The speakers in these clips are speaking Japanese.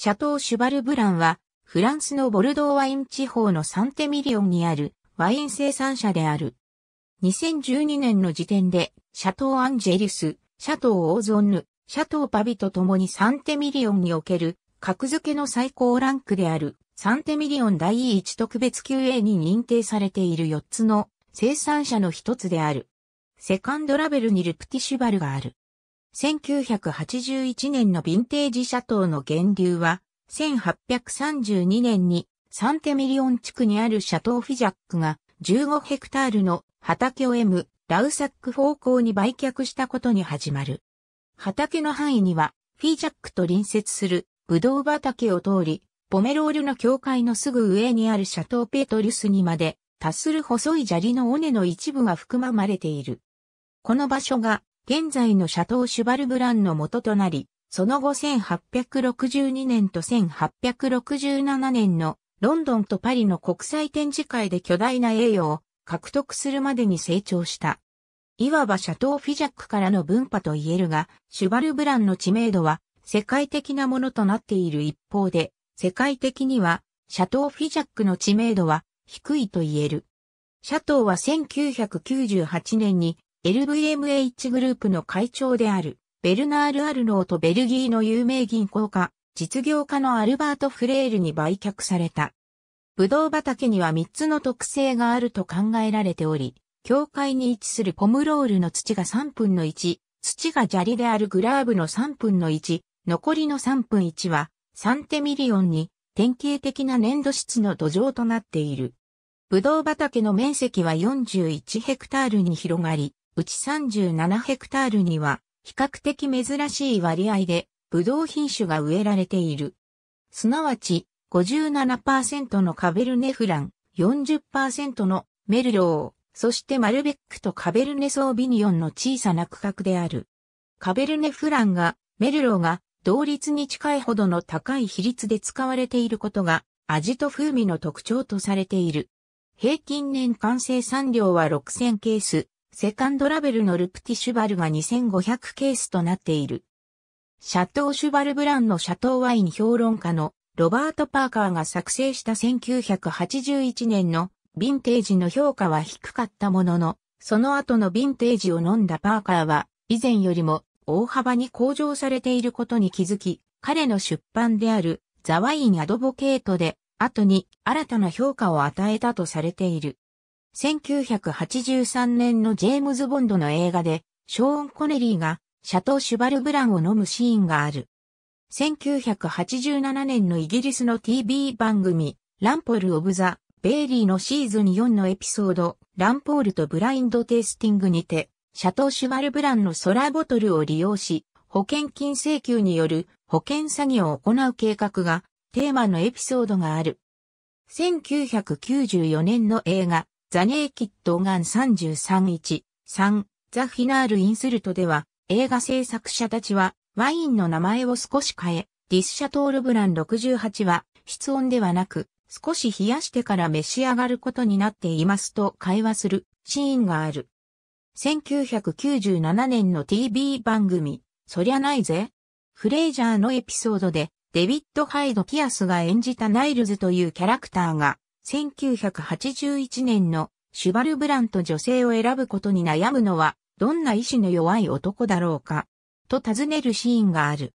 シャトー・シュバルブランは、フランスのボルドーワイン地方のサンテミリオンにあるワイン生産者である。2012年の時点で、シャトー・アンジェリス、シャトー・オーゾンヌ、シャトー・パビと共にサンテミリオンにおける格付けの最高ランクであるサンテミリオン第1特別級 A に認定されている4つの生産者の一つである。セカンドラベルにルプティシュバルがある。1981年のヴィンテージシャトーの源流は、1832年にサンテミリオン地区にあるシャトーフィジャックが15ヘクタールの畑を M、ラウサック方向に売却したことに始まる。畑の範囲には、フィジャックと隣接するブドウ畑を通り、ポメロールの境界のすぐ上にあるシャトーペトリュスにまで達する細い砂利の尾根の一部が含まれている。この場所が現在のシャトー・シュバルブランの元となり、その後1862年と1867年のロンドンとパリの国際展示会で巨大な栄誉を獲得するまでに成長した。いわばシャトー・フィジャックからの分派と言えるが、シュバルブランの知名度は世界的なものとなっている一方で、世界的にはシャトー・フィジャックの知名度は低いと言える。シャトーは1998年に LVMH グループの会長である、ベルナール・アルノーとベルギーの有名銀行家、実業家のアルバート・フレールに売却された。ブドウ畑には3つの特性があると考えられており、境界に位置するポムロールの土が3分の1、土が砂利であるグラーブの3分の1、残りの3分1は、サンテミリオンに典型的な粘土質の土壌となっている。ブドウ畑の面積は41ヘクタールに広がり、うち37ヘクタールには、比較的珍しい割合で、ブドウ品種が植えられている。すなわち、57%のカベルネフラン、40%のメルロー、そしてマルベックとカベルネソービニオンの小さな区画である。カベルネフランが、メルローが同率に近いほどの高い比率で使われていることが、味と風味の特徴とされている。平均年間生産量は6000ケース、セカンドラベルのルプティシュバルが2500ケースとなっている。シャトーシュバルブランのシャトーワイン評論家のロバート・パーカーが作成した1981年のヴィンテージの評価は低かったものの、その後のヴィンテージを飲んだパーカーは以前よりも大幅に向上されていることに気づき、彼の出版であるザワインアドボケートで後に新たな評価を与えたとされている。1983年のジェームズ・ボンドの映画で、ショーン・コネリーが、シャトー・シュバルブランを飲むシーンがある。1987年のイギリスの TV 番組、ランポル・オブ・ザ・ベイリーのシーズン4のエピソード、ランポールとブラインドテイスティングにて、シャトー・シュバルブランの空ボトルを利用し、保険金請求による保険詐欺を行う計画がテーマのエピソードがある。1994年の映画、ザネーキッド・ガン331、3、ザ・フィナール・インスルトでは、映画制作者たちは、ワインの名前を少し変え、ディスシャトールブラン68は、室温ではなく、少し冷やしてから召し上がることになっていますと会話するシーンがある。1997年の TV 番組、そりゃないぜ。フレイジャーのエピソードで、デビッド・ハイド・ピアスが演じたナイルズというキャラクターが、1981年のシュバルブラント女性を選ぶことに悩むのは、どんな意志の弱い男だろうか、と尋ねるシーンがある。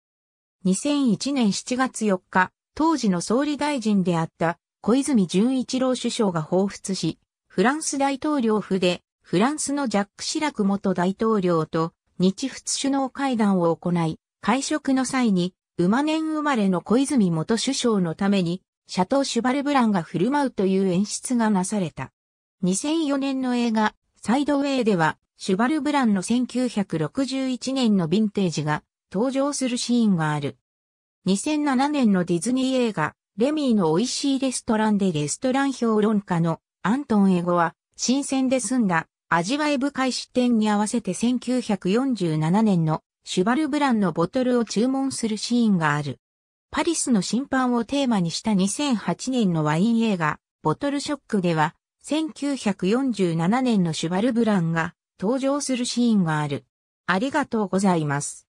2001年7月4日、当時の総理大臣であった小泉純一郎首相が彷彿し、フランス大統領府でフランスのジャック・シラク元大統領と日仏首脳会談を行い、会食の際に、馬年生まれの小泉元首相のためにシャトー・シュバルブランが振る舞うという演出がなされた。2004年の映画、サイドウェイでは、シュバルブランの1961年のヴィンテージが登場するシーンがある。2007年のディズニー映画、レミーの美味しいレストランでレストラン評論家のアントン・エゴは、新鮮で済んだ味わい深い視点に合わせて1947年のシュバルブランのボトルを注文するシーンがある。パリスの審判をテーマにした2008年のワイン映画、ボトルショックでは、1947年のシュバルブランが登場するシーンがある。ありがとうございます。